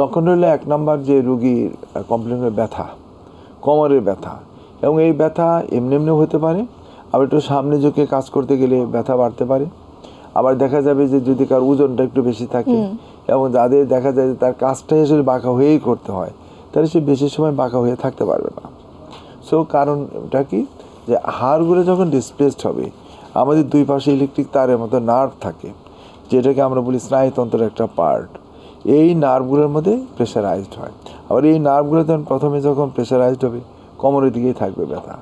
লক্ষণ রইল এক নম্বর যে রুগীর কমপ্লেন হলো ব্যথা কোমরের ব্যথা এবং এই ব্যথা এমনি এমনিও হতে পারে আবার একটু সামনে ঝুঁকে কাজ করতে গেলে ব্যথা বাড়তে পারে আবার দেখা যাবে যে যদি কার ওজনটা একটু বেশি থাকে এবং যাদের দেখা যায় যে তার কাজটাই আসলে বাঁকা হয়েই করতে হয় তাহলে সে বেশি সময় বাঁকা হয়ে থাকতে পারবে না সো কারণটা কি যে হাড়গুলো যখন ডিসপ্লেসড হবে আমাদের দুই পাশে ইলেকট্রিক তারের মতো নার্ভ থাকে যেটাকে আমরা বলি স্নায়ুতন্ত্রের একটা পার্ট এই নার্ভগুলোর মধ্যে প্রেশারাইজড হয় আবার এই নার্ভগুলো যখন প্রথমে যখন প্রেশারাইজড হবে কোমরের দিকেই থাকবে ব্যথা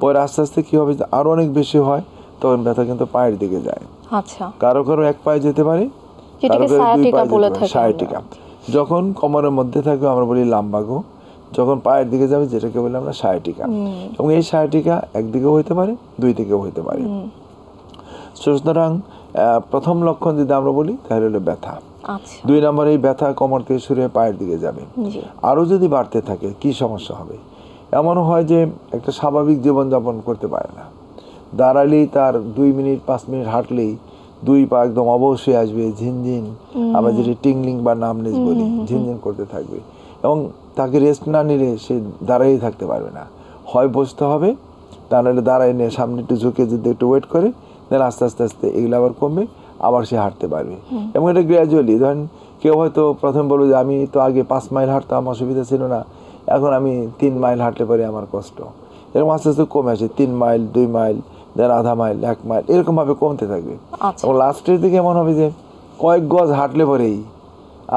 পরে আস্তে আস্তে কী হবে আরও অনেক বেশি হয় তখন ব্যথা কিন্তু পায়ের দিকে যায় আচ্ছা কারো কারো এক পায়ে যেতে পারে সায়াটিকা যখন কোমরের মধ্যে থাকবে আমরা বলি লাম্বাগো যখন পায়ের দিকে যাবে যেটাকে বলি আমরা সায়াটিকা এবং এই সায়াটিকা একদিকেও হইতে পারে দুই দিকেও হইতে পারে সুতরাং প্রথম লক্ষণ যদি আমরা বলি তাহলে হলো ব্যথা আচ্ছা। দুই নম্বর এই ব্যথা কোমর থেকে শুরু হয়ে পায়ের দিকে যাবে আরও যদি বাড়তে থাকে কি সমস্যা হবে এমন হয় যে একটা স্বাভাবিক জীবনযাপন করতে পারে না দাঁড়ালেই তার দুই মিনিট পাঁচ মিনিট হাঁটলেই দুই পা একদম অবশ্যই আসবে ঝিনঝিন আমরা যেটি টিংলিং বা নামনেজ বলি ঝিনঝিন করতে থাকবে এবং তাকে রেস্ট না নিলে সে দাঁড়াই থাকতে পারবে না হয় বসতে হবে তা নাহলে দাঁড়াই নিয়ে সামনে একটু ঝুঁকে যদি একটু ওয়েট করে দেন আস্তে আস্তে আস্তে এগুলো আবার কমবে আবার সে হাঁটতে পারবে এবং এটা গ্র্যাজুয়ালি ধরেন কেউ হয়তো প্রথম বলবো যে আমি তো আগে পাঁচ মাইল হাঁটতাম অসুবিধা ছিল না এখন আমি তিন মাইল হাঁটতে পারি আমার কষ্ট এরকম আস্তে আস্তে কমে আসে তিন মাইল দুই মাইল দেন আধা মাইল এক মাইল এরকমভাবে কমতে থাকবে আচ্ছা। এবং লাস্টের দিকে এমন হবে যে কয়েক গজ হাঁটলে পরেই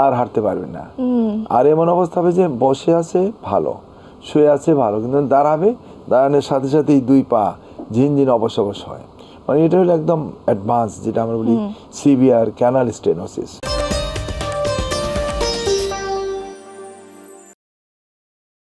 আর হাঁটতে পারবে না আর এমন অবস্থা হবে যে বসে আছে ভালো শুয়ে আছে ভালো কিন্তু দাঁড়াবে দাঁড়ানোর সাথে সাথেই দুই পা ঝিনঝিন অবশ অবশ হয় মানে এটা হলো একদম অ্যাডভান্স যেটা আমরা বলি সিভিয়ার ক্যানাল স্টেনোসিস